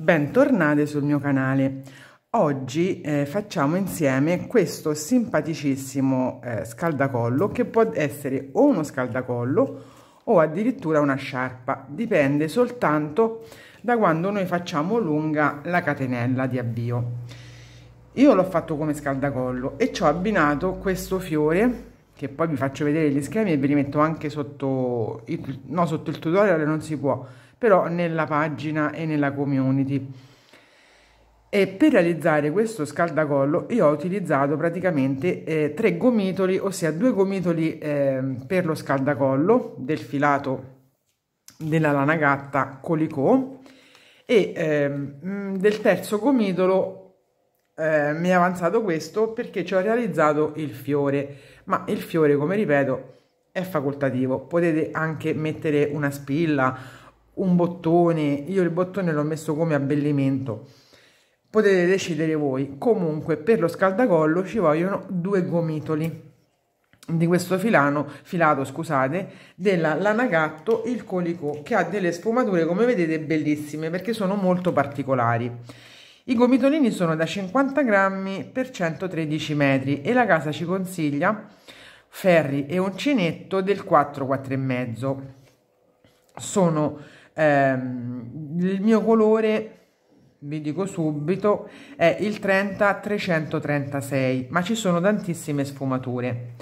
Bentornate sul mio canale. Oggi eh, facciamo insieme questo simpaticissimo eh, scaldacollo che può essere o uno scaldacollo o addirittura una sciarpa, dipende soltanto da quando noi facciamo lunga la catenella di avvio. Io l'ho fatto come scaldacollo e ci ho abbinato questo fiore che poi vi faccio vedere gli schemi e ve li metto anche sotto il, no, sotto il tutorial non si può però nella pagina e nella community. E per realizzare questo scaldacollo io ho utilizzato praticamente eh, tre gomitoli, ossia due gomitoli eh, per lo scaldacollo del filato della lana gatta Colicò e eh, del terzo gomitolo eh, mi è avanzato questo perché ci ho realizzato il fiore, ma il fiore come ripeto è facoltativo, potete anche mettere una spilla un bottone, io il bottone l'ho messo come abbellimento, potete decidere voi. Comunque per lo scaldacollo ci vogliono due gomitoli di questo filano, filato scusate, della Lanagatto il Colico che ha delle sfumature come vedete bellissime perché sono molto particolari. I gomitolini sono da 50 grammi per 113 metri e la casa ci consiglia ferri e uncinetto del 4-4,5 sono ehm, il mio colore vi dico subito è il 30 336 ma ci sono tantissime sfumature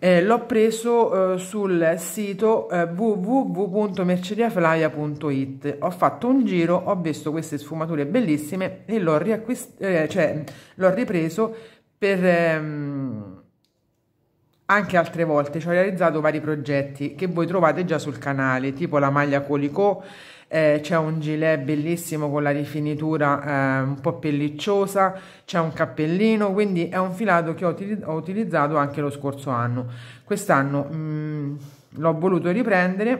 eh, l'ho preso eh, sul sito eh, www.merceriaflavia.it ho fatto un giro ho visto queste sfumature bellissime e l'ho, eh, cioè, l'ho ripreso per ehm, anche altre volte ci ho realizzato vari progetti che voi trovate già sul canale, tipo la maglia colico eh, c'è un gilet bellissimo con la rifinitura eh, un po' pellicciosa, c'è un cappellino, quindi è un filato che ho, ho utilizzato anche lo scorso anno. Quest'anno mm, l'ho voluto riprendere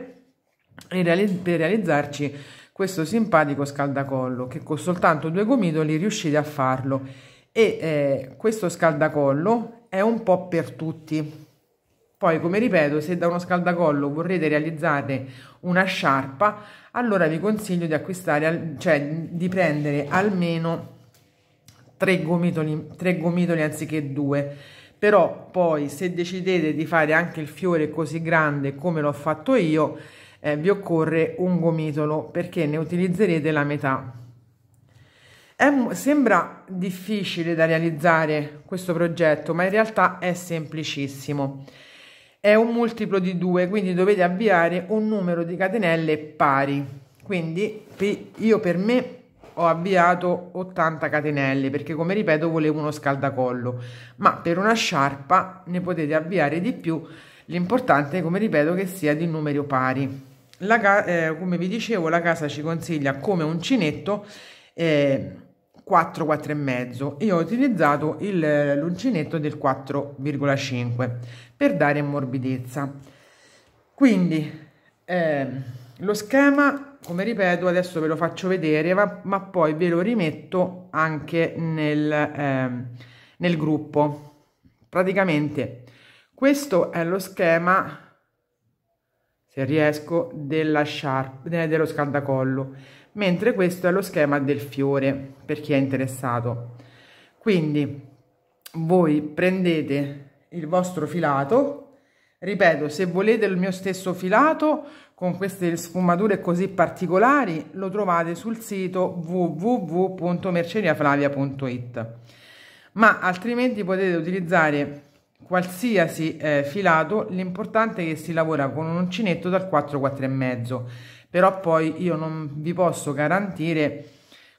per realizzarci questo simpatico scaldacollo che con soltanto due gomitoli riuscite a farlo e eh, questo scaldacollo è un po' per tutti. Poi, come ripeto, se da uno scaldacollo vorrete realizzare una sciarpa, allora vi consiglio di acquistare, cioè di prendere almeno tre gomitoli, tre gomitoli anziché due. Però poi, se decidete di fare anche il fiore così grande come l'ho fatto io, eh, vi occorre un gomitolo perché ne utilizzerete la metà. È, sembra difficile da realizzare questo progetto, ma in realtà è semplicissimo. È un multiplo di 2, quindi dovete avviare un numero di catenelle pari. Quindi io per me ho avviato 80 catenelle perché come ripeto volevo uno scaldacollo, ma per una sciarpa ne potete avviare di più, l'importante come ripeto che sia di numero pari. La, eh, come vi dicevo la casa ci consiglia come uncinetto eh, 4 4,5 e mezzo e ho utilizzato il l'uncinetto del 4,5 per dare morbidezza quindi eh, lo schema come ripeto adesso ve lo faccio vedere ma, ma poi ve lo rimetto anche nel, eh, nel gruppo praticamente questo è lo schema se riesco della sharp dello scaldacollo mentre questo è lo schema del fiore per chi è interessato quindi voi prendete il vostro filato ripeto se volete il mio stesso filato con queste sfumature così particolari lo trovate sul sito www.merceriaflavia.it ma altrimenti potete utilizzare qualsiasi eh, filato l'importante è che si lavora con un uncinetto dal 4 e mezzo però poi io non vi posso garantire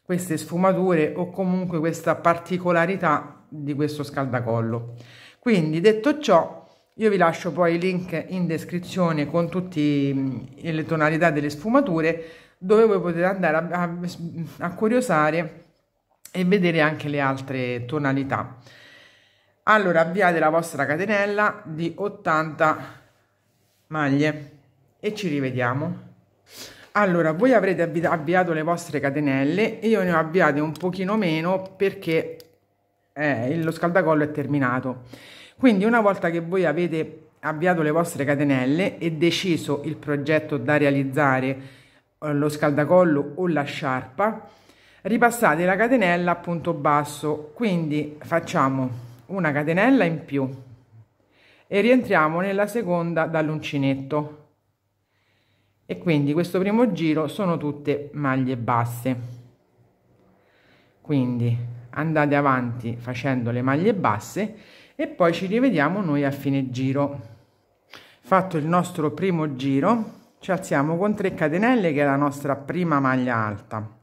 queste sfumature o comunque questa particolarità di questo scaldacollo. Quindi detto ciò, io vi lascio poi i link in descrizione con tutte mm, le tonalità delle sfumature dove voi potete andare a, a, a curiosare e vedere anche le altre tonalità. Allora avviate la vostra catenella di 80 maglie e ci rivediamo. Allora, voi avrete avviato le vostre catenelle, io ne ho avviate un pochino meno perché eh, lo scaldacollo è terminato. Quindi una volta che voi avete avviato le vostre catenelle e deciso il progetto da realizzare, eh, lo scaldacollo o la sciarpa, ripassate la catenella a punto basso, quindi facciamo una catenella in più e rientriamo nella seconda dall'uncinetto e quindi questo primo giro sono tutte maglie basse quindi andate avanti facendo le maglie basse e poi ci rivediamo noi a fine giro fatto il nostro primo giro ci alziamo con 3 catenelle che è la nostra prima maglia alta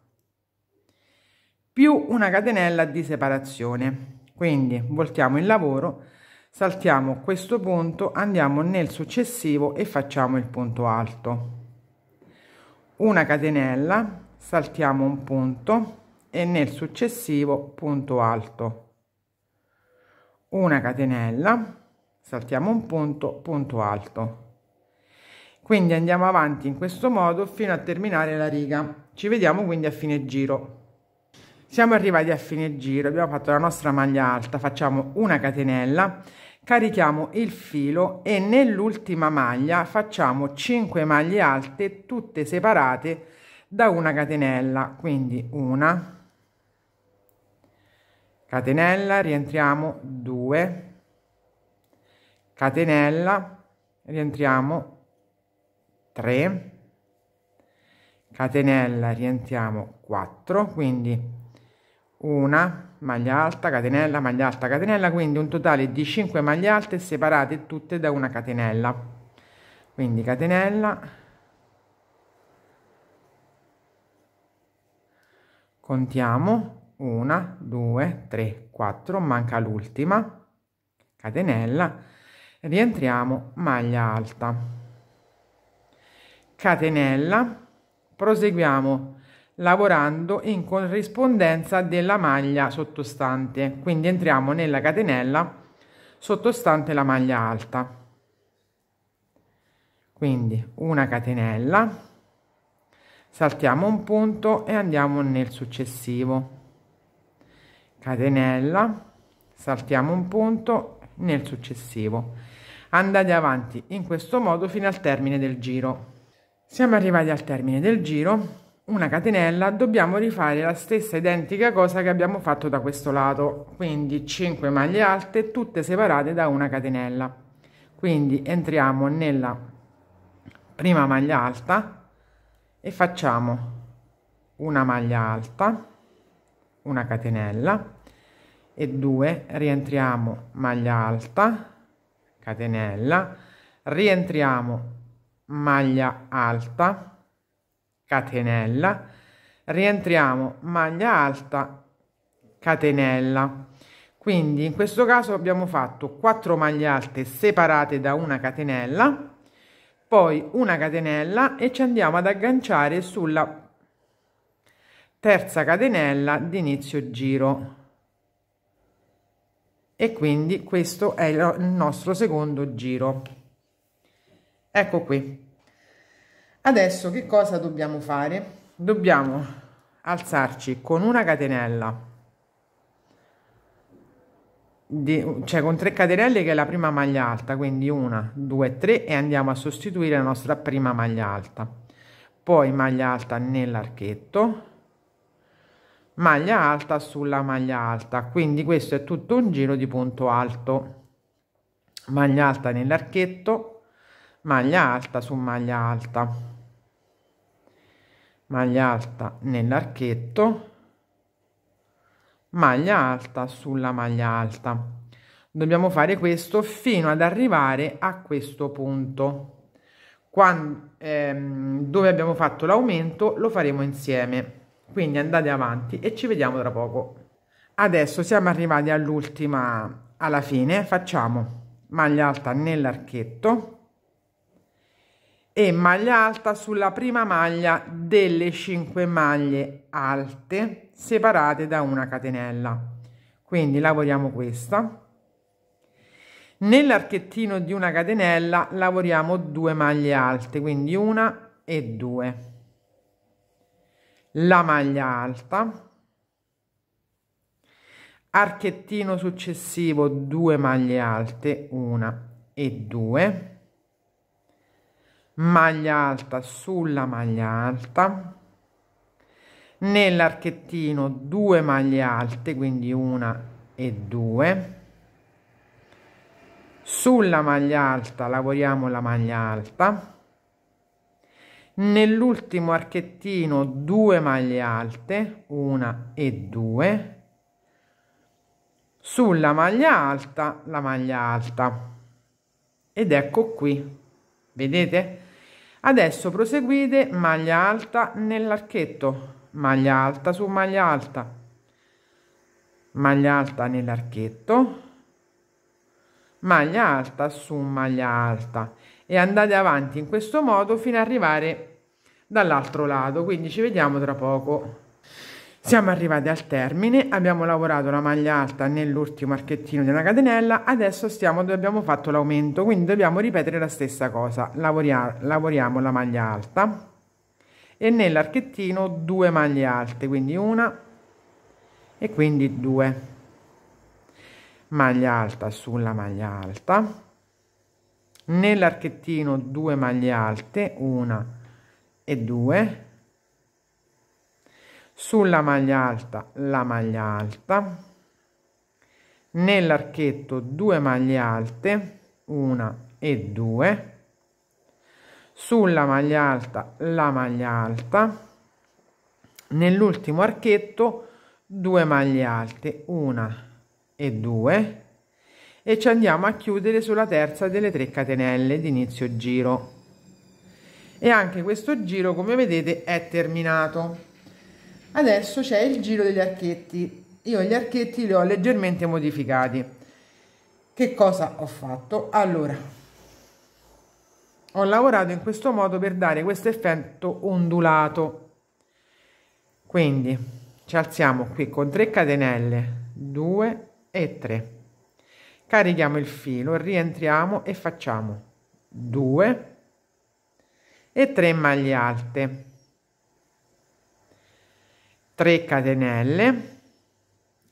più una catenella di separazione quindi voltiamo il lavoro saltiamo questo punto andiamo nel successivo e facciamo il punto alto una catenella saltiamo un punto e nel successivo punto alto una catenella saltiamo un punto punto alto quindi andiamo avanti in questo modo fino a terminare la riga ci vediamo quindi a fine giro siamo arrivati a fine giro abbiamo fatto la nostra maglia alta facciamo una catenella carichiamo il filo e nell'ultima maglia facciamo 5 maglie alte tutte separate da una catenella quindi una catenella rientriamo 2 catenella rientriamo 3 catenella rientriamo 4 quindi una maglia alta catenella maglia alta catenella quindi un totale di 5 maglie alte separate tutte da una catenella quindi catenella contiamo 1 2 3 4 manca l'ultima catenella rientriamo maglia alta catenella proseguiamo lavorando in corrispondenza della maglia sottostante. Quindi entriamo nella catenella sottostante la maglia alta. Quindi una catenella, saltiamo un punto e andiamo nel successivo. Catenella, saltiamo un punto nel successivo. Andate avanti in questo modo fino al termine del giro. Siamo arrivati al termine del giro una catenella dobbiamo rifare la stessa identica cosa che abbiamo fatto da questo lato quindi 5 maglie alte tutte separate da una catenella quindi entriamo nella prima maglia alta e facciamo una maglia alta una catenella e 2 rientriamo maglia alta catenella rientriamo maglia alta catenella, rientriamo maglia alta, catenella. Quindi in questo caso abbiamo fatto 4 maglie alte separate da una catenella, poi una catenella e ci andiamo ad agganciare sulla terza catenella di inizio giro. E quindi questo è il nostro secondo giro. Ecco qui. Adesso che cosa dobbiamo fare? Dobbiamo alzarci con una catenella, di, cioè con tre catenelle che è la prima maglia alta, quindi una, due, tre e andiamo a sostituire la nostra prima maglia alta. Poi maglia alta nell'archetto, maglia alta sulla maglia alta, quindi questo è tutto un giro di punto alto. Maglia alta nell'archetto, maglia alta su maglia alta maglia alta nell'archetto maglia alta sulla maglia alta dobbiamo fare questo fino ad arrivare a questo punto quando ehm, dove abbiamo fatto l'aumento lo faremo insieme quindi andate avanti e ci vediamo tra poco adesso siamo arrivati all'ultima alla fine facciamo maglia alta nell'archetto e maglia alta sulla prima maglia delle 5 maglie alte separate da una catenella quindi lavoriamo questa nell'archettino di una catenella lavoriamo due maglie alte quindi una e due la maglia alta archettino successivo 2 maglie alte una e due maglia alta sulla maglia alta nell'archettino 2 maglie alte quindi una e due sulla maglia alta lavoriamo la maglia alta nell'ultimo archettino 2 maglie alte una e due sulla maglia alta la maglia alta ed ecco qui vedete Adesso proseguite maglia alta nell'archetto, maglia alta su maglia alta, maglia alta nell'archetto, maglia alta su maglia alta e andate avanti in questo modo fino ad arrivare dall'altro lato. Quindi ci vediamo tra poco. Siamo arrivati al termine, abbiamo lavorato la maglia alta nell'ultimo archettino di una catenella, adesso stiamo dove abbiamo fatto l'aumento, quindi dobbiamo ripetere la stessa cosa, Lavoria lavoriamo la maglia alta e nell'archettino due maglie alte, quindi una e quindi due, maglia alta sulla maglia alta, nell'archettino due maglie alte, una e due, sulla maglia alta la maglia alta nell'archetto 2 maglie alte 1 e 2 sulla maglia alta la maglia alta nell'ultimo archetto 2 maglie alte 1 e 2 e ci andiamo a chiudere sulla terza delle 3 catenelle di inizio giro e anche questo giro come vedete è terminato Adesso c'è il giro degli archetti. Io gli archetti li ho leggermente modificati. Che cosa ho fatto? Allora, ho lavorato in questo modo per dare questo effetto ondulato. Quindi ci alziamo qui con 3 catenelle, 2 e 3. Carichiamo il filo, rientriamo e facciamo 2 e 3 maglie alte. 3 catenelle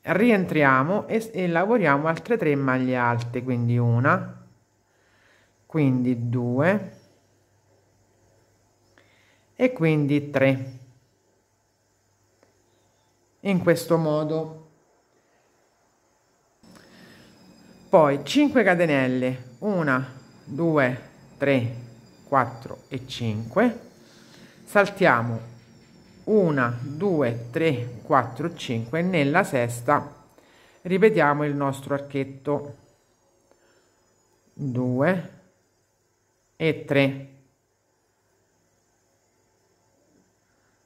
rientriamo e, e lavoriamo altre 3 maglie alte quindi una quindi 2 e quindi 3 in questo modo poi 5 catenelle 1 2 3 4 e 5 saltiamo 1, 2, 3, 4, 5 nella sesta ripetiamo il nostro archetto 2 e 3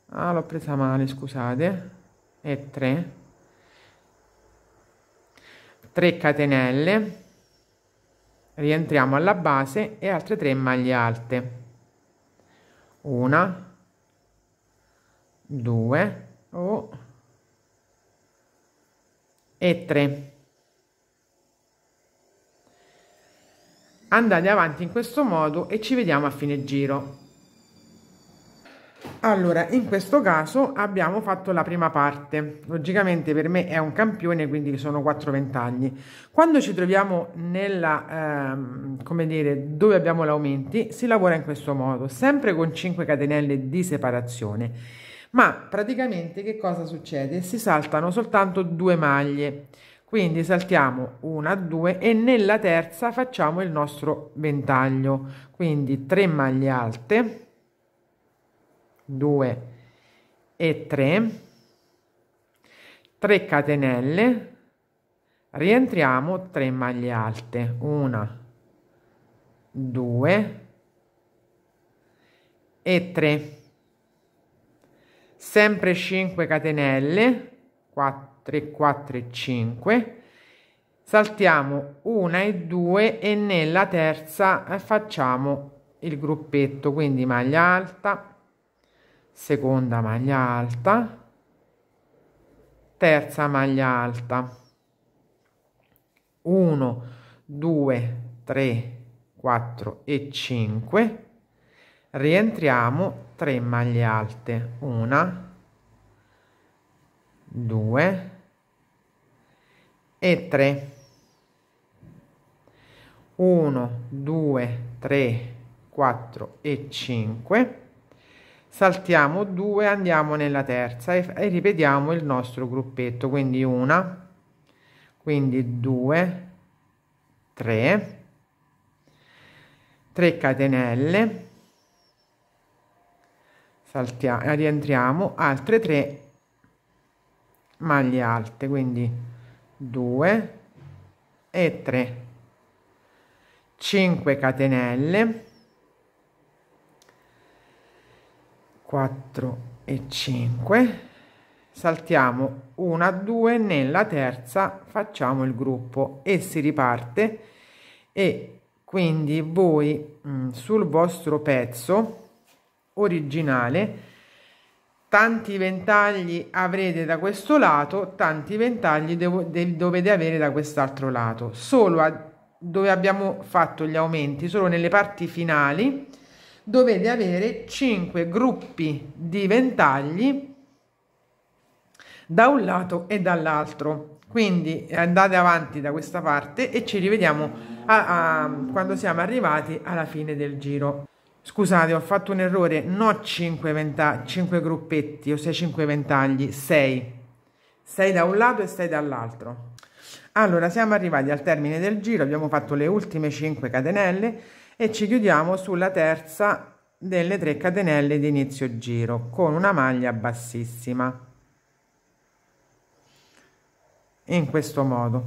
ah, l'ho presa male scusate e 3 3 catenelle rientriamo alla base e altre 3 maglie alte 1 2 oh, e 3 andate avanti in questo modo e ci vediamo a fine giro allora in questo caso abbiamo fatto la prima parte logicamente per me è un campione quindi sono quattro ventagli quando ci troviamo nella ehm, come dire dove abbiamo l'aumenti si lavora in questo modo sempre con 5 catenelle di separazione ma praticamente che cosa succede? Si saltano soltanto due maglie, quindi saltiamo una, due e nella terza facciamo il nostro ventaglio, quindi 3 maglie alte, 2 e 3, 3 catenelle, rientriamo 3 maglie alte, 1, 2 e 3 sempre 5 catenelle 4 3 4 e 5 saltiamo una e due e nella terza facciamo il gruppetto quindi maglia alta seconda maglia alta terza maglia alta 1 2 3 4 e 5 rientriamo 3 maglie alte 1 2 e 3 1 2 3 4 e 5 saltiamo 2 andiamo nella terza e, e ripetiamo il nostro gruppetto quindi una quindi 2 3 3 catenelle saltiamo rientriamo altre 3 maglie alte quindi 2 e 3 5 catenelle 4 e 5 saltiamo una 2 nella terza facciamo il gruppo e si riparte e quindi voi mh, mm, sul vostro pezzo originale tanti ventagli avrete da questo lato tanti ventagli devo, de, dovete avere da quest'altro lato solo a, dove abbiamo fatto gli aumenti solo nelle parti finali dovete avere 5 gruppi di ventagli da un lato e dall'altro quindi andate avanti da questa parte e ci rivediamo a, a, quando siamo arrivati alla fine del giro scusate ho fatto un errore, no 5, ventagli 5 gruppetti, o ossia 5 ventagli, 6. 6 da un lato e 6 dall'altro. Allora siamo arrivati al termine del giro, abbiamo fatto le ultime 5 catenelle e ci chiudiamo sulla terza delle 3 catenelle di inizio giro con una maglia bassissima. In questo modo.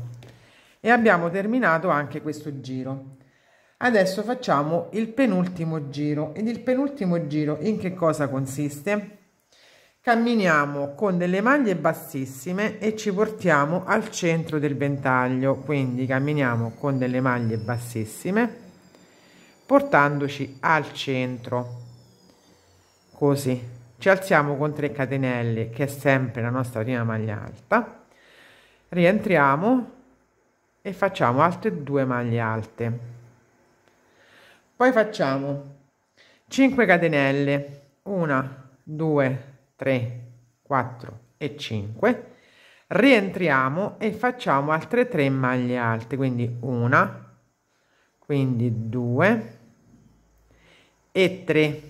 E abbiamo terminato anche questo giro adesso facciamo il penultimo giro ed il penultimo giro in che cosa consiste camminiamo con delle maglie bassissime e ci portiamo al centro del ventaglio quindi camminiamo con delle maglie bassissime portandoci al centro così ci alziamo con 3 catenelle che è sempre la nostra prima maglia alta rientriamo e facciamo altre due maglie alte poi facciamo 5 catenelle 1 2 3 4 e 5 rientriamo e facciamo altre 3 maglie alte quindi una quindi 2 e 3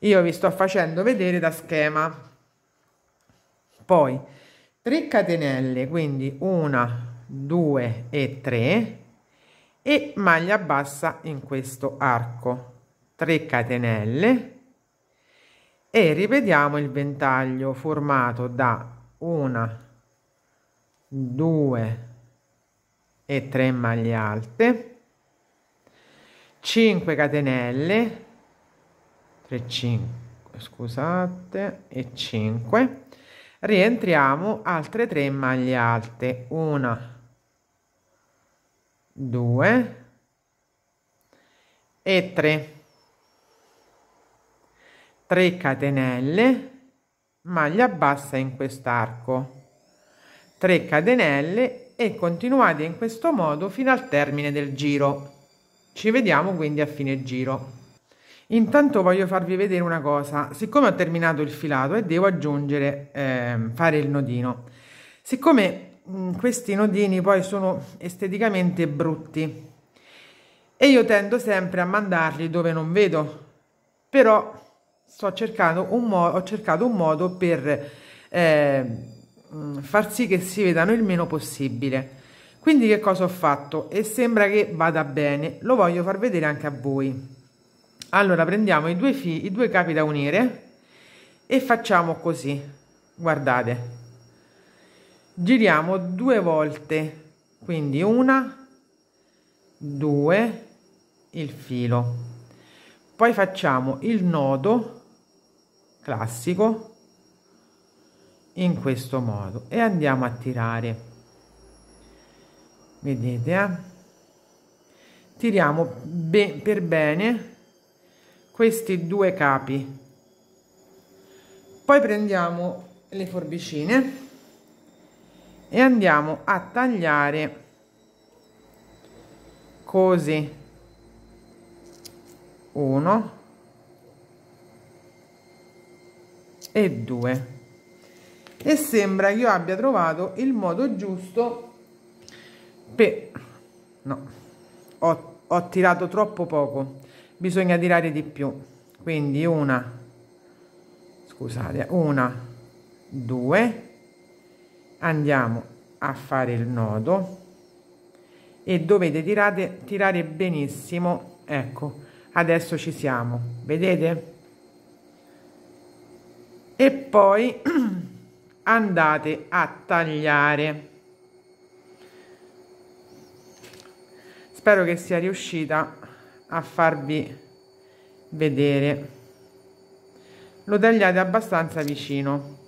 io vi sto facendo vedere da schema poi 3 catenelle quindi 1 2 e 3 e maglia bassa in questo arco 3 catenelle e rivediamo il ventaglio formato da una 2 e 3 maglie alte 5 catenelle 3 5 scusate e 5 rientriamo altre 3 maglie alte 1 2 e 3 3 catenelle maglia bassa in quest'arco 3 catenelle e continuate in questo modo fino al termine del giro ci vediamo quindi a fine giro intanto voglio farvi vedere una cosa siccome ho terminato il filato e devo aggiungere eh, fare il nodino siccome mh, mm, questi nodini poi sono esteticamente brutti e io tendo sempre a mandarli dove non vedo però sto cercando un ho cercato un modo per eh, mm, far sì che si vedano il meno possibile quindi che cosa ho fatto e sembra che vada bene lo voglio far vedere anche a voi allora prendiamo i due, i due capi da unire e facciamo così guardate giriamo due volte quindi una due il filo poi facciamo il nodo classico in questo modo e andiamo a tirare vedete eh? tiriamo be per bene questi due capi poi prendiamo le forbicine e andiamo a tagliare così 1 e 2 e sembra che io abbia trovato il modo giusto per no ho, ho tirato troppo poco bisogna tirare di più quindi una scusate una due andiamo a fare il nodo e dovete tirate, tirare benissimo ecco adesso ci siamo vedete e poi andate a tagliare spero che sia riuscita a farvi vedere lo tagliate abbastanza vicino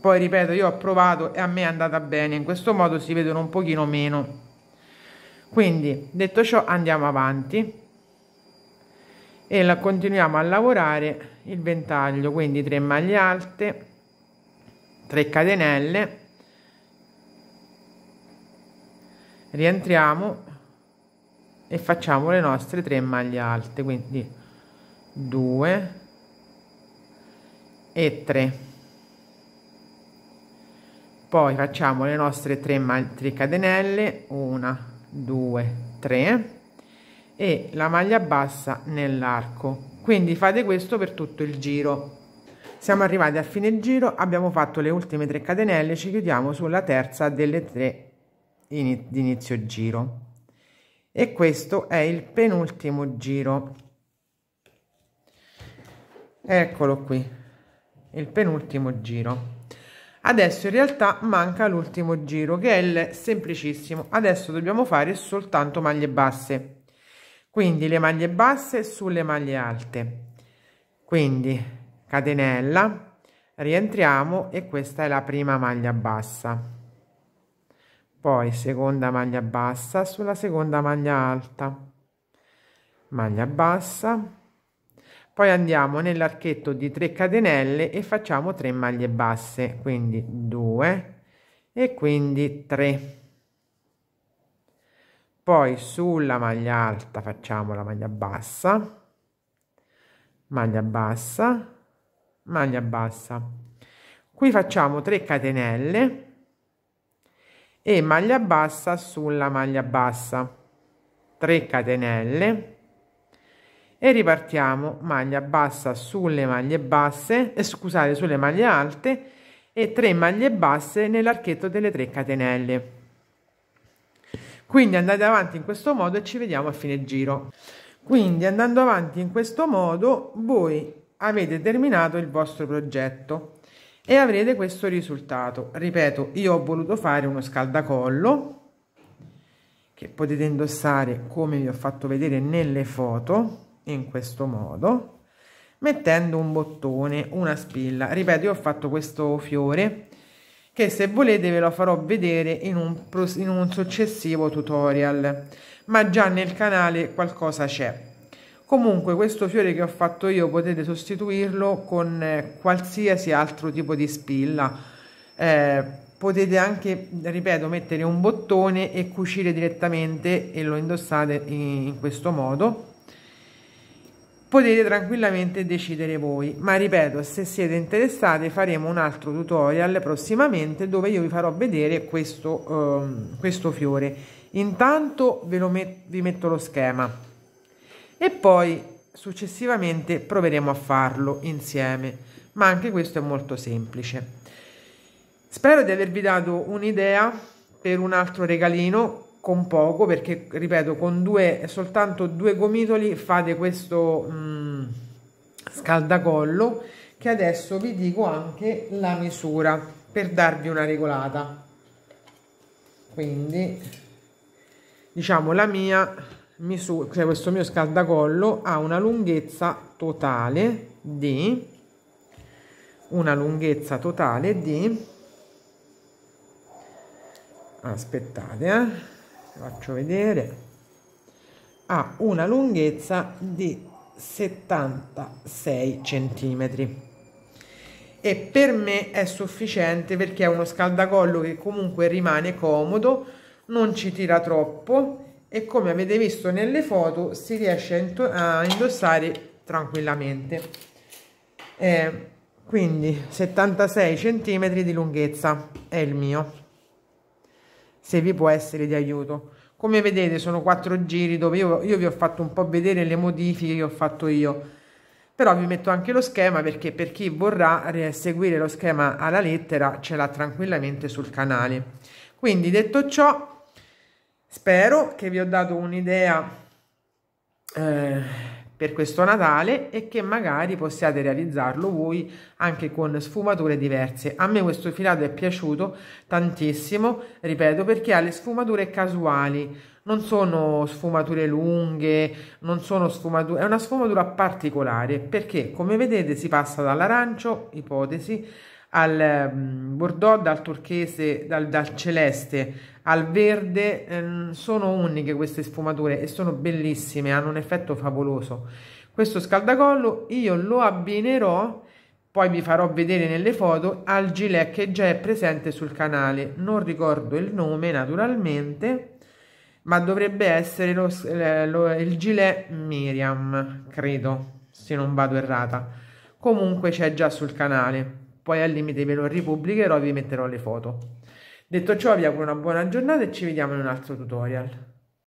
poi ripeto, io ho provato e a me è andata bene, in questo modo si vedono un pochino meno. Quindi, detto ciò, andiamo avanti e la continuiamo a lavorare il ventaglio, quindi 3 maglie alte, 3 catenelle, rientriamo e facciamo le nostre 3 maglie alte, quindi 2 e 3 poi facciamo le nostre 3, 3 catenelle 1 2 3 e la maglia bassa nell'arco quindi fate questo per tutto il giro siamo arrivati a fine giro abbiamo fatto le ultime 3 catenelle ci chiudiamo sulla terza delle 3 di inizio giro e questo è il penultimo giro eccolo qui il penultimo giro adesso in realtà manca l'ultimo giro che è il semplicissimo adesso dobbiamo fare soltanto maglie basse quindi le maglie basse sulle maglie alte quindi catenella rientriamo e questa è la prima maglia bassa poi seconda maglia bassa sulla seconda maglia alta maglia bassa poi andiamo nell'archetto di 3 catenelle e facciamo 3 maglie basse, quindi 2 e quindi 3. Poi sulla maglia alta facciamo la maglia bassa, maglia bassa, maglia bassa. Qui facciamo 3 catenelle e maglia bassa sulla maglia bassa 3 catenelle e ripartiamo maglia bassa sulle maglie basse eh, scusate sulle maglie alte e 3 maglie basse nell'archetto delle 3 catenelle quindi andate avanti in questo modo e ci vediamo a fine giro quindi andando avanti in questo modo voi avete terminato il vostro progetto e avrete questo risultato ripeto io ho voluto fare uno scaldacollo che potete indossare come vi ho fatto vedere nelle foto in questo modo mettendo un bottone una spilla ripeto io ho fatto questo fiore che se volete ve lo farò vedere in un, in un successivo tutorial ma già nel canale qualcosa c'è comunque questo fiore che ho fatto io potete sostituirlo con eh, qualsiasi altro tipo di spilla eh, potete anche ripeto mettere un bottone e cucire direttamente e lo indossate in questo modo potete tranquillamente decidere voi ma ripeto se siete interessati faremo un altro tutorial prossimamente dove io vi farò vedere questo, ehm, questo fiore intanto ve lo met vi metto lo schema e poi successivamente proveremo a farlo insieme ma anche questo è molto semplice spero di avervi dato un'idea per un altro regalino con poco perché ripeto con due soltanto due gomitoli fate questo mh, mm, scaldacollo che adesso vi dico anche la misura per darvi una regolata quindi diciamo la mia misura cioè questo mio scaldacollo ha una lunghezza totale di una lunghezza totale di aspettate eh faccio vedere ha una lunghezza di 76 centimetri e per me è sufficiente perché è uno scaldacollo che comunque rimane comodo non ci tira troppo e come avete visto nelle foto si riesce a, indossare tranquillamente eh, quindi 76 centimetri di lunghezza è il mio se vi può essere di aiuto come vedete sono quattro giri dove io, io vi ho fatto un po' vedere le modifiche che ho fatto io però vi metto anche lo schema perché per chi vorrà seguire lo schema alla lettera ce l'ha tranquillamente sul canale quindi detto ciò spero che vi ho dato un'idea eh, per questo Natale e che magari possiate realizzarlo voi anche con sfumature diverse. A me questo filato è piaciuto tantissimo, ripeto, perché ha le sfumature casuali, non sono sfumature lunghe, non sono sfumature, è una sfumatura particolare perché come vedete si passa dall'arancio, ipotesi, al mm, bordeaux, dal turchese, dal, dal celeste al verde eh, sono uniche queste sfumature e sono bellissime hanno un effetto favoloso questo scaldacollo io lo abbinerò poi vi farò vedere nelle foto al gilet che già è presente sul canale non ricordo il nome naturalmente ma dovrebbe essere lo, lo, il gilet Miriam credo se non vado errata comunque c'è già sul canale poi al limite ve lo ripubblicherò e vi metterò le foto Detto ciò vi auguro una buona giornata e ci vediamo in un altro tutorial.